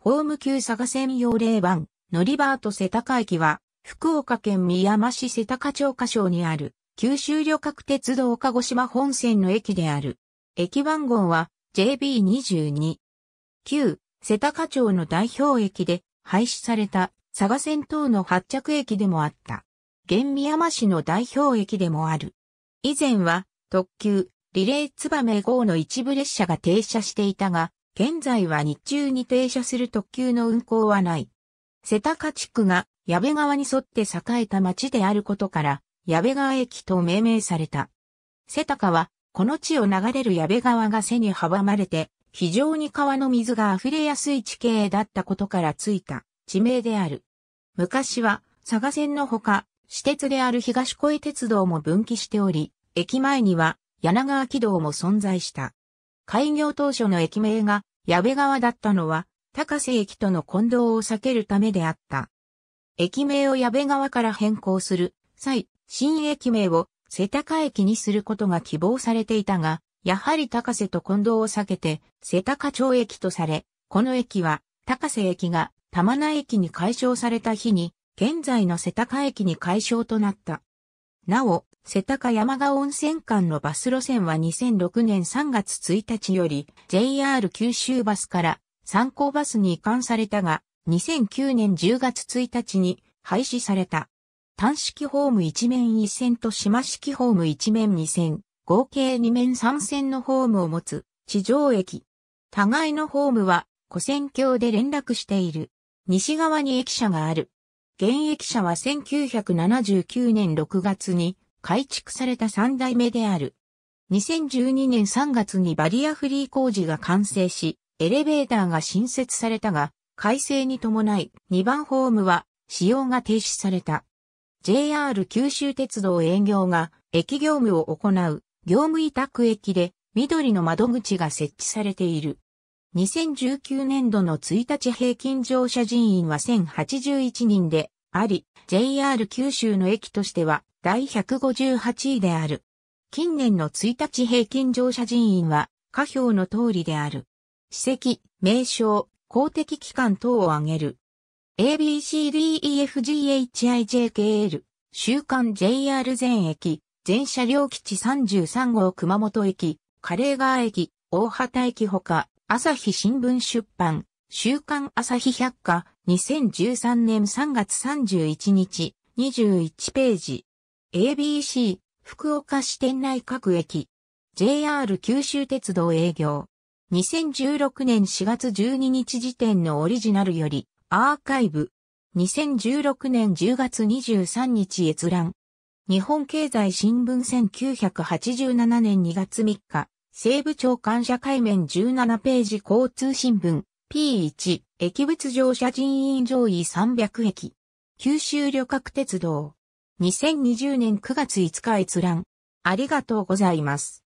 ホーム級佐賀専用霊番、ノリバート瀬高駅は、福岡県宮山市瀬高町下省にある、九州旅客鉄道鹿児島本線の駅である。駅番号は JB22。旧瀬高町の代表駅で廃止された佐賀線等の発着駅でもあった。現宮山市の代表駅でもある。以前は特急リレーツバメ号の一部列車が停車していたが、現在は日中に停車する特急の運行はない。瀬高地区が矢部川に沿って栄えた町であることから、矢部川駅と命名された。瀬高は、この地を流れる矢部川が背に阻まれて、非常に川の水が溢れやすい地形だったことからついた地名である。昔は、佐賀線のほか、私鉄である東越鉄道も分岐しており、駅前には柳川軌道も存在した。開業当初の駅名が矢部川だったのは、高瀬駅との混同を避けるためであった。駅名を矢部川から変更する際、新駅名を瀬高駅にすることが希望されていたが、やはり高瀬と混同を避けて、瀬高町駅とされ、この駅は、高瀬駅が玉名駅に解消された日に、現在の瀬高駅に解消となった。なお、田谷山川温泉間のバス路線は2006年3月1日より JR 九州バスから参考バスに移管されたが2009年10月1日に廃止された。単式ホーム1面1線と島式ホーム1面2線、合計2面3線のホームを持つ地上駅。互いのホームは古線橋で連絡している。西側に駅舎がある。現役舎は1979年6月に改築された3代目である。2012年3月にバリアフリー工事が完成し、エレベーターが新設されたが、改正に伴い2番ホームは使用が停止された。JR 九州鉄道営業が駅業務を行う業務委託駅で緑の窓口が設置されている。2019年度の1日平均乗車人員は1081人であり、JR 九州の駅としては第158位である。近年の1日平均乗車人員は、下表の通りである。史跡、名称、公的機関等を挙げる。ABCDEFGHIJKL、週刊 JR 全駅、全車両基地33号熊本駅、カレー川駅、大畑駅ほか、朝日新聞出版、週刊朝日百科、2013年3月31日、21ページ。ABC、福岡市店内各駅。JR 九州鉄道営業。2016年4月12日時点のオリジナルより、アーカイブ。2016年10月23日閲覧。日本経済新聞1987年2月3日、西部長官社会面17ページ交通新聞 P1 駅物乗車人員上位300駅。九州旅客鉄道2020年9月5日閲覧。ありがとうございます。